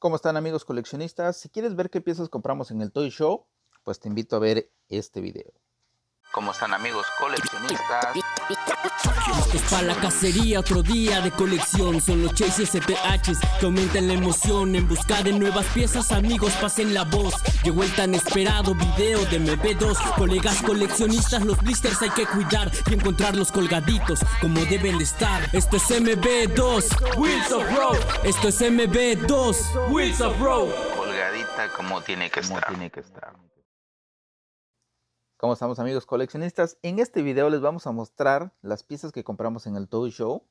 ¿Cómo están amigos coleccionistas? Si quieres ver qué piezas compramos en el Toy Show, pues te invito a ver este video. ¿Cómo están amigos coleccionistas? Esto es para la cacería, otro día de colección. Son los chases SPHs que aumentan la emoción. En busca de nuevas piezas, amigos, pasen la voz. Llegó el tan esperado video de MB2. Colegas coleccionistas, los blisters hay que cuidar y los colgaditos como deben de estar. Esto es MB2, Wheels of Road. Esto es MB2, Wheels of Road. Colgadita como Como tiene que estar. ¿Cómo estamos amigos coleccionistas? En este video les vamos a mostrar las piezas que compramos en el Toy Show.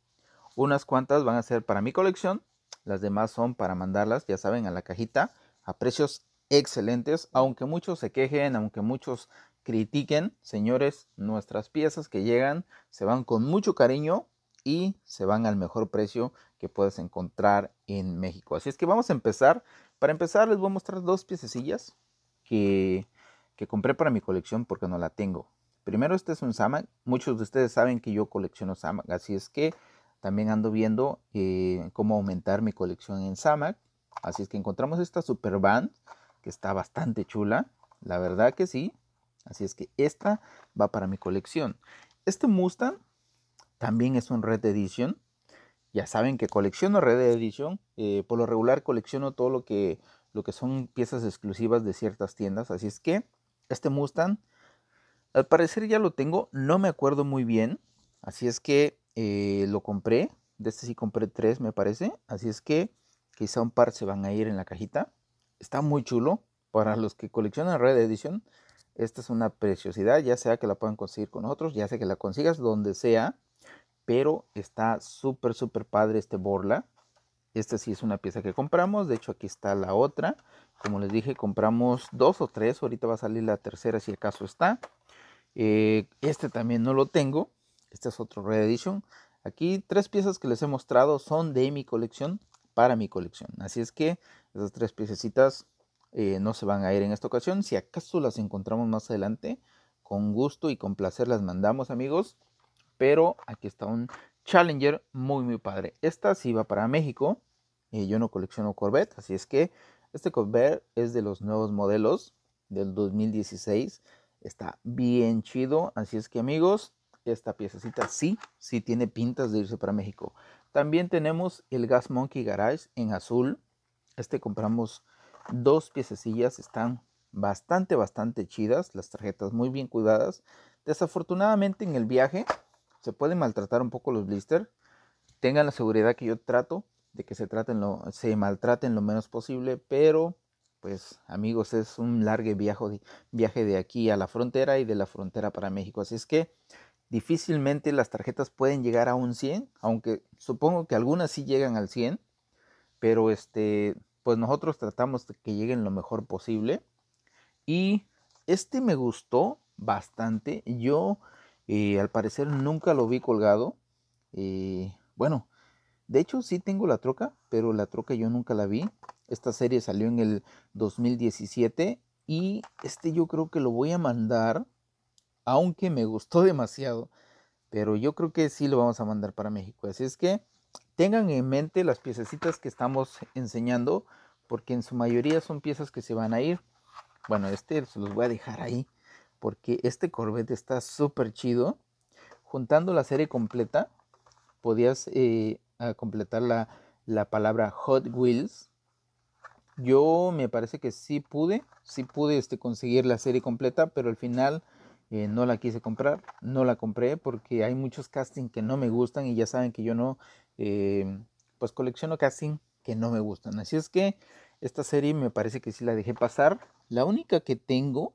Unas cuantas van a ser para mi colección, las demás son para mandarlas, ya saben, a la cajita a precios excelentes. Aunque muchos se quejen, aunque muchos critiquen, señores, nuestras piezas que llegan se van con mucho cariño y se van al mejor precio que puedes encontrar en México. Así es que vamos a empezar. Para empezar les voy a mostrar dos piececillas que que compré para mi colección porque no la tengo. Primero, este es un Zamac. Muchos de ustedes saben que yo colecciono Zamac. así es que también ando viendo eh, cómo aumentar mi colección en Samag. Así es que encontramos esta Super Band, que está bastante chula, la verdad que sí. Así es que esta va para mi colección. Este Mustang también es un Red Edition. Ya saben que colecciono Red Edition. Eh, por lo regular colecciono todo lo que, lo que son piezas exclusivas de ciertas tiendas. Así es que este Mustang. Al parecer ya lo tengo, no me acuerdo muy bien. Así es que eh, lo compré. De este sí compré tres, me parece. Así es que quizá un par se van a ir en la cajita. Está muy chulo. Para los que coleccionan Red Edition, esta es una preciosidad. Ya sea que la puedan conseguir con otros, ya sea que la consigas donde sea. Pero está súper, súper padre este Borla. Esta sí es una pieza que compramos. De hecho, aquí está la otra. Como les dije, compramos dos o tres. Ahorita va a salir la tercera si acaso está. Eh, este también no lo tengo. Este es otro Red Edition. Aquí tres piezas que les he mostrado son de mi colección para mi colección. Así es que esas tres piecitas eh, no se van a ir en esta ocasión. Si acaso las encontramos más adelante, con gusto y con placer las mandamos amigos. Pero aquí está un Challenger muy muy padre. Esta sí va para México. Eh, yo no colecciono Corvette, así es que este Convert es de los nuevos modelos del 2016. Está bien chido. Así es que amigos, esta piececita sí, sí tiene pintas de irse para México. También tenemos el Gas Monkey Garage en azul. Este compramos dos piececillas. Están bastante, bastante chidas. Las tarjetas muy bien cuidadas. Desafortunadamente en el viaje se pueden maltratar un poco los blisters. Tengan la seguridad que yo trato de que se, traten lo, se maltraten lo menos posible, pero pues amigos, es un largo viaje de, viaje de aquí a la frontera y de la frontera para México. Así es que difícilmente las tarjetas pueden llegar a un 100, aunque supongo que algunas sí llegan al 100, pero este, pues nosotros tratamos de que lleguen lo mejor posible. Y este me gustó bastante. Yo eh, al parecer nunca lo vi colgado. y eh, bueno, de hecho, sí tengo la troca, pero la troca yo nunca la vi. Esta serie salió en el 2017 y este yo creo que lo voy a mandar, aunque me gustó demasiado, pero yo creo que sí lo vamos a mandar para México. Así es que tengan en mente las piececitas que estamos enseñando, porque en su mayoría son piezas que se van a ir. Bueno, este se los voy a dejar ahí, porque este Corvette está súper chido. Juntando la serie completa, podías eh, a completar la, palabra Hot Wheels. Yo me parece que sí pude, sí pude este, conseguir la serie completa, pero al final eh, no la quise comprar, no la compré porque hay muchos castings que no me gustan y ya saben que yo no, eh, pues colecciono casting que no me gustan. Así es que esta serie me parece que sí la dejé pasar. La única que tengo,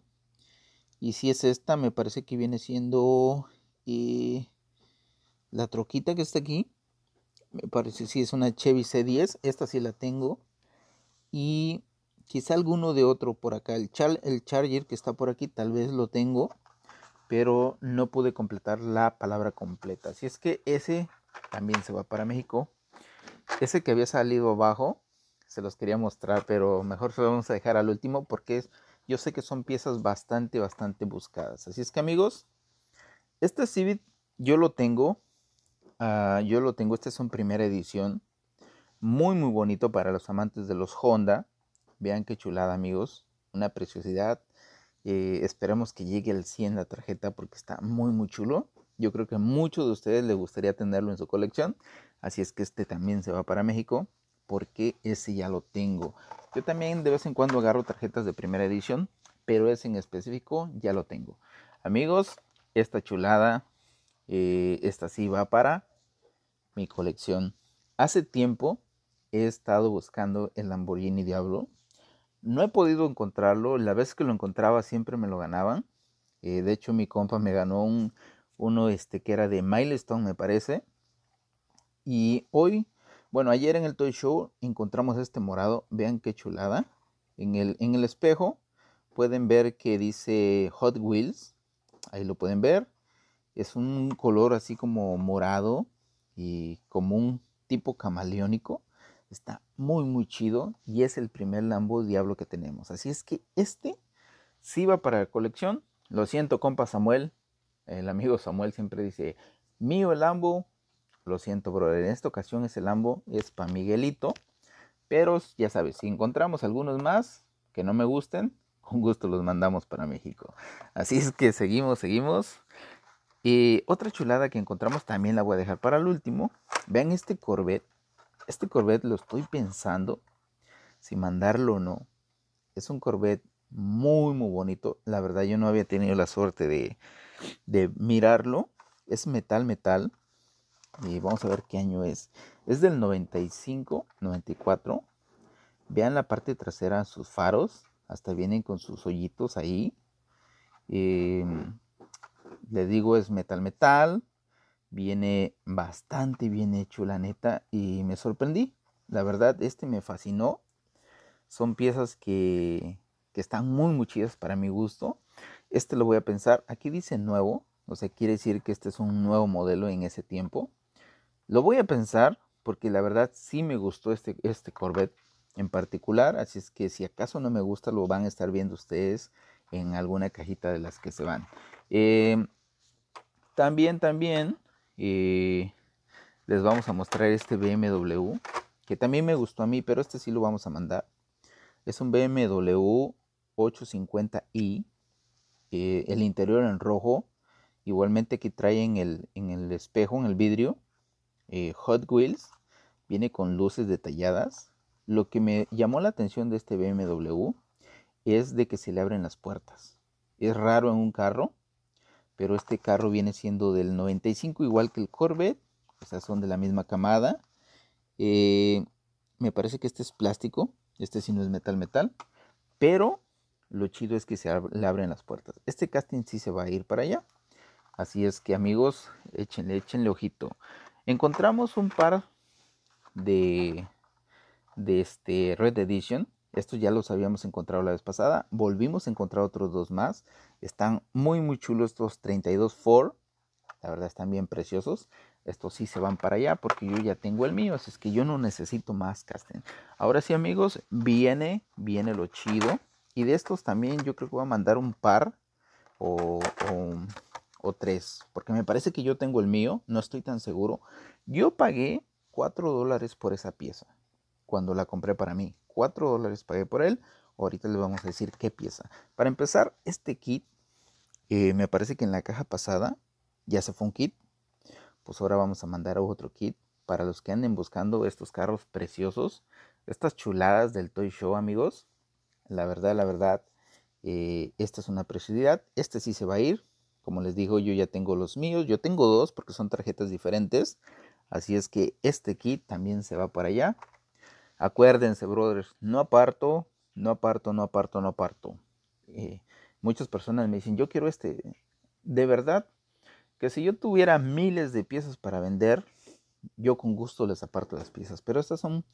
y si es esta, me parece que viene siendo eh, la troquita que está aquí me parece, sí, es una Chevy C10, esta sí la tengo. Y quizá alguno de otro por acá, el, el Charger que está por aquí, tal vez lo tengo, pero no pude completar la palabra completa. Así es que ese también se va para México. Ese que había salido abajo, se los quería mostrar, pero mejor se lo vamos a dejar al último porque es, yo sé que son piezas bastante, bastante buscadas. Así es que amigos, este Civic yo lo tengo, Ah, yo lo tengo, este es un primera edición. Muy, muy bonito para los amantes de los Honda. Vean qué chulada, amigos. Una preciosidad. Eh, esperamos esperemos que llegue al 100 la tarjeta porque está muy, muy chulo. Yo creo que a muchos de ustedes les gustaría tenerlo en su colección. Así es que este también se va para México porque ese ya lo tengo. Yo también de vez en cuando agarro tarjetas de primera edición, pero ese en específico ya lo tengo. Amigos, esta chulada, eh, esta sí va para mi colección. Hace tiempo he estado buscando el Lamborghini Diablo. No he podido encontrarlo. La vez que lo encontraba siempre me lo ganaban. Eh, de hecho, mi compa me ganó un, uno este, que era de Milestone, me parece. Y hoy, bueno, ayer en el Toy Show encontramos este morado. Vean qué chulada. En el, en el espejo pueden ver que dice Hot Wheels. Ahí lo pueden ver. Es un color así como morado y como un tipo camaleónico. Está muy, muy chido y es el primer Lambo Diablo que tenemos. Así es que este sí va para la colección. Lo siento, compa Samuel. El amigo Samuel siempre dice, mío el Lambo. Lo siento, brother. En esta ocasión ese Lambo es para Miguelito. Pero ya sabes, si encontramos algunos más que no me gusten, con gusto los mandamos para México. Así es que seguimos, seguimos. Y otra chulada que encontramos también la voy a dejar para el último. Vean este Corvette. Este Corvette lo estoy pensando si mandarlo o no. Es un Corvette muy, muy bonito. La verdad yo no había tenido la suerte de, mirarlo. Es metal, metal. Y vamos a ver qué año es. Es del 95, 94. Vean la parte trasera, sus faros. Hasta vienen con sus hoyitos ahí. Em, le digo, es metal metal. Viene bastante bien hecho, la neta. Y me sorprendí. La verdad, este me fascinó. Son piezas que, están muy, muy chidas para mi gusto. Este lo voy a pensar. Aquí dice nuevo. O sea, quiere decir que este es un nuevo modelo en ese tiempo. Lo voy a pensar porque la verdad sí me gustó este, este Corvette en particular. Así es que si acaso no me gusta, lo van a estar viendo ustedes en alguna cajita de las que se van. Eh, también, también eh, les vamos a mostrar este BMW que también me gustó a mí, pero este sí lo vamos a mandar. Es un BMW 850i, eh, el interior en rojo. Igualmente que trae en el, espejo, en el vidrio, eh, Hot Wheels. Viene con luces detalladas. Lo que me llamó la atención de este BMW es de que se le abren las puertas. Es raro en un carro pero este carro viene siendo del 95, igual que el Corvette, sea, son de la misma camada. Eh, me parece que este es plástico, este sí no es metal metal, pero lo chido es que se le abren las puertas. Este casting sí se va a ir para allá. Así es que amigos, échenle, échenle ojito. Encontramos un par de, este Red Edition estos ya los habíamos encontrado la vez pasada. Volvimos a encontrar otros dos más. Están muy, muy chulos estos 32 four. La verdad están bien preciosos. Estos sí se van para allá porque yo ya tengo el mío. Así es que yo no necesito más casting. Ahora sí, amigos, viene, viene lo chido. Y de estos también yo creo que voy a mandar un par o, o tres. Porque me parece que yo tengo el mío. No estoy tan seguro. Yo pagué 4 dólares por esa pieza cuando la compré para mí. 4 dólares pagué por él. Ahorita les vamos a decir qué pieza. Para empezar, este kit, eh, me parece que en la caja pasada ya se fue un kit. Pues ahora vamos a mandar a otro kit. Para los que anden buscando estos carros preciosos, estas chuladas del Toy Show, amigos. La verdad, la verdad, eh, esta es una preciosidad. Este sí se va a ir. Como les digo, yo ya tengo los míos. Yo tengo dos porque son tarjetas diferentes. Así es que este kit también se va para allá. Acuérdense, brothers, no aparto, no aparto, no aparto, no aparto. Eh, muchas personas me dicen, yo quiero este. De verdad, que si yo tuviera miles de piezas para vender, yo con gusto les aparto las piezas. Pero estas son,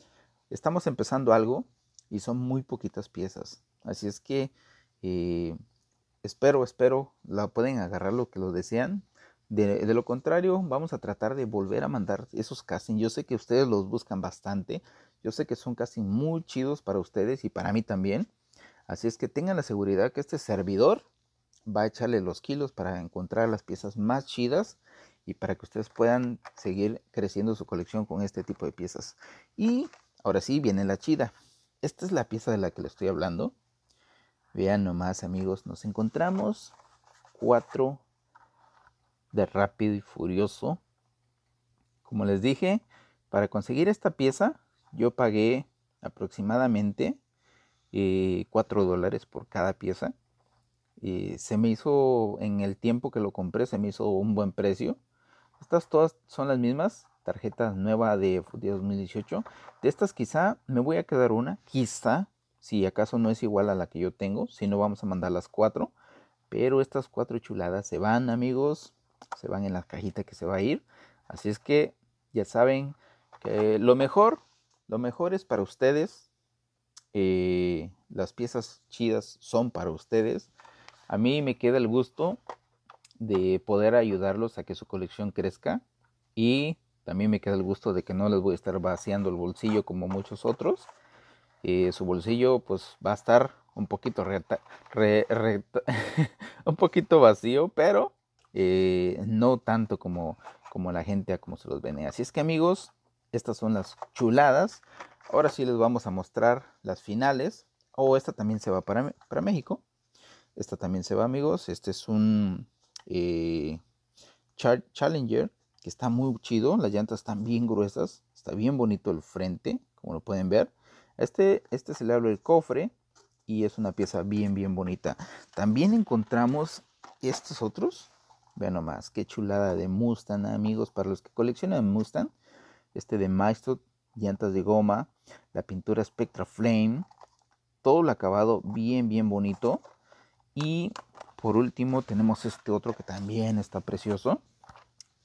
estamos empezando algo y son muy poquitas piezas. Así es que eh, espero, espero, la pueden agarrar lo que lo desean. De, de, lo contrario, vamos a tratar de volver a mandar esos castings. Yo sé que ustedes los buscan bastante. Yo sé que son casi muy chidos para ustedes y para mí también. Así es que tengan la seguridad que este servidor va a echarle los kilos para encontrar las piezas más chidas y para que ustedes puedan seguir creciendo su colección con este tipo de piezas. Y ahora sí viene la chida. Esta es la pieza de la que le estoy hablando. Vean nomás amigos, nos encontramos cuatro de Rápido y Furioso. Como les dije, para conseguir esta pieza yo pagué aproximadamente eh, cuatro 4 dólares por cada pieza. Y eh, se me hizo, en el tiempo que lo compré, se me hizo un buen precio. Estas todas son las mismas, tarjetas nueva de 2018. De estas quizá me voy a quedar una, quizá, si acaso no es igual a la que yo tengo, si no vamos a mandar las cuatro. Pero estas cuatro chuladas se van, amigos, se van en la cajita que se va a ir. Así es que ya saben que lo mejor lo mejor es para ustedes. Eh, las piezas chidas son para ustedes. A mí me queda el gusto de poder ayudarlos a que su colección crezca y también me queda el gusto de que no les voy a estar vaciando el bolsillo como muchos otros. Eh, su bolsillo pues va a estar un poquito, un poquito vacío, pero eh, no tanto como, como la gente a como se los vende. Así es que amigos, estas son las chuladas. Ahora sí les vamos a mostrar las finales. O oh, esta también se va para, para, México. Esta también se va, amigos. Este es un eh, Challenger que está muy chido. Las llantas están bien gruesas. Está bien bonito el frente, como lo pueden ver. Este, este se le abre el cofre y es una pieza bien, bien bonita. También encontramos estos otros. Vean nomás, qué chulada de Mustang, amigos. Para los que coleccionan Mustang, este de Maestro, llantas de goma, la pintura Spectra Flame, todo el acabado bien, bien bonito. Y por último tenemos este otro que también está precioso.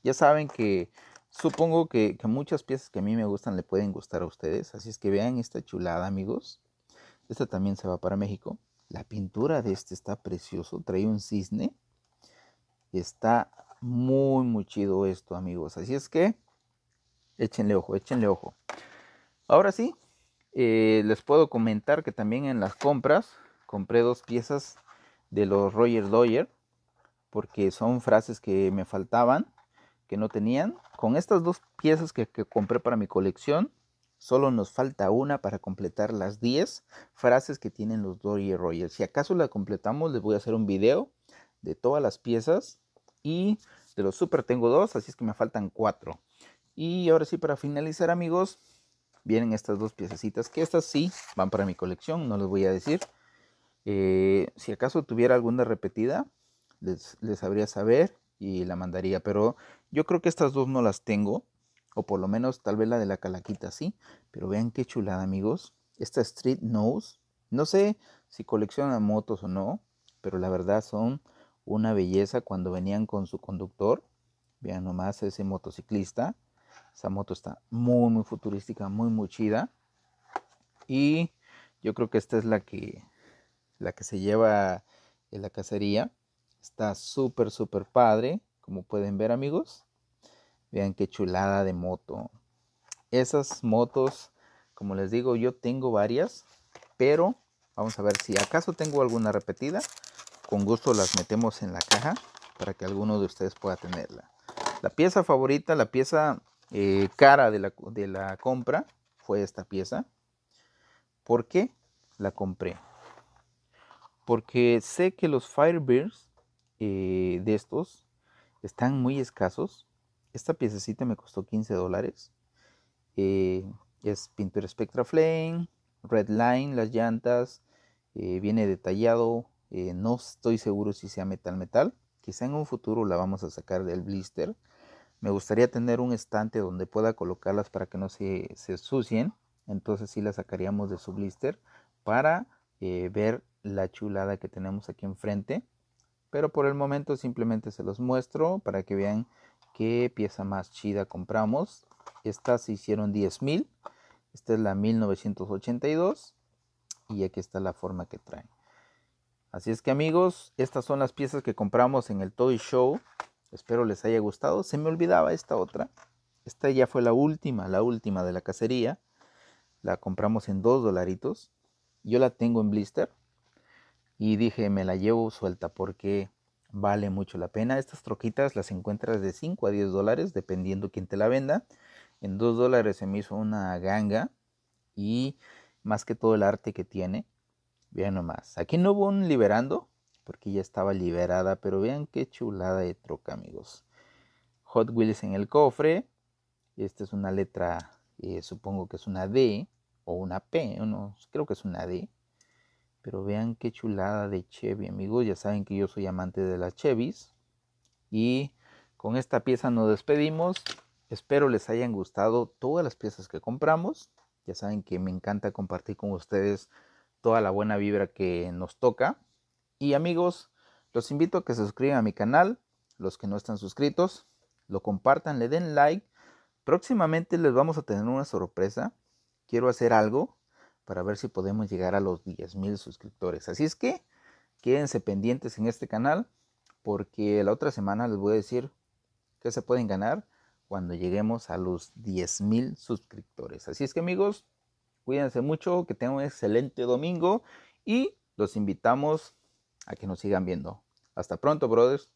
Ya saben que supongo que, muchas piezas que a mí me gustan le pueden gustar a ustedes. Así es que vean esta chulada, amigos. Esta también se va para México. La pintura de este está precioso. Trae un cisne. Está muy, muy chido esto, amigos. Así es que échenle ojo, échenle ojo. Ahora sí, eh, les puedo comentar que también en las compras compré dos piezas de los Roger Doyer porque son frases que me faltaban, que no tenían. Con estas dos piezas que, compré para mi colección, solo nos falta una para completar las 10 frases que tienen los Doyer Roger. Si acaso la completamos, les voy a hacer un video de todas las piezas y de los super tengo dos, así es que me faltan cuatro. Y ahora sí, para finalizar amigos, vienen estas dos piececitas que estas sí van para mi colección, no les voy a decir. Eh, si acaso tuviera alguna repetida, les, sabría habría saber y la mandaría. Pero yo creo que estas dos no las tengo, o por lo menos tal vez la de la calaquita sí. Pero vean qué chulada amigos, esta Street Nose. No sé si coleccionan motos o no, pero la verdad son una belleza cuando venían con su conductor. Vean nomás ese motociclista esa moto está muy, muy futurística, muy, muy chida. Y yo creo que esta es la que, la que se lleva en la cacería. Está súper, súper padre, como pueden ver amigos. Vean qué chulada de moto. Esas motos, como les digo, yo tengo varias, pero vamos a ver si acaso tengo alguna repetida. Con gusto las metemos en la caja para que alguno de ustedes pueda tenerla. La pieza favorita, la pieza eh, cara de la, compra fue esta pieza. ¿Por qué la compré? Porque sé que los Firebirds eh, de estos están muy escasos. Esta piececita me costó 15 dólares. Eh, es pintura Spectra Flame, Red Line, las llantas, viene detallado. no estoy seguro si sea metal metal. Quizá en un futuro la vamos a sacar del blister me gustaría tener un estante donde pueda colocarlas para que no se, sucien. Entonces sí las sacaríamos de su blister para eh, ver la chulada que tenemos aquí enfrente. Pero por el momento simplemente se los muestro para que vean qué pieza más chida compramos. Estas se hicieron 10.000. Esta es la 1982. Y aquí está la forma que trae. Así es que amigos, estas son las piezas que compramos en el Toy Show Espero les haya gustado. Se me olvidaba esta otra. Esta ya fue la última, la última de la cacería. La compramos en 2 dolaritos. Yo la tengo en blister. Y dije, me la llevo suelta porque vale mucho la pena. Estas troquitas las encuentras de 5 a 10 dólares, dependiendo quién te la venda. En 2 dólares se me hizo una ganga. Y más que todo el arte que tiene. Vean nomás. Aquí no hubo un liberando porque ya estaba liberada, pero vean qué chulada de troca, amigos. Hot Wheels en el cofre. Esta es una letra, eh, supongo que es una D o una P, no, creo que es una D. Pero vean qué chulada de Chevy, amigos. Ya saben que yo soy amante de las Chevys. Y con esta pieza nos despedimos. Espero les hayan gustado todas las piezas que compramos. Ya saben que me encanta compartir con ustedes toda la buena vibra que nos toca y amigos, los invito a que se suscriban a mi canal, los que no están suscritos, lo compartan, le den like. Próximamente les vamos a tener una sorpresa. Quiero hacer algo para ver si podemos llegar a los 10.000 suscriptores. Así es que quédense pendientes en este canal porque la otra semana les voy a decir qué se pueden ganar cuando lleguemos a los 10.000 suscriptores. Así es que amigos, cuídense mucho, que tengan un excelente domingo y los invitamos a que nos sigan viendo. Hasta pronto, brothers.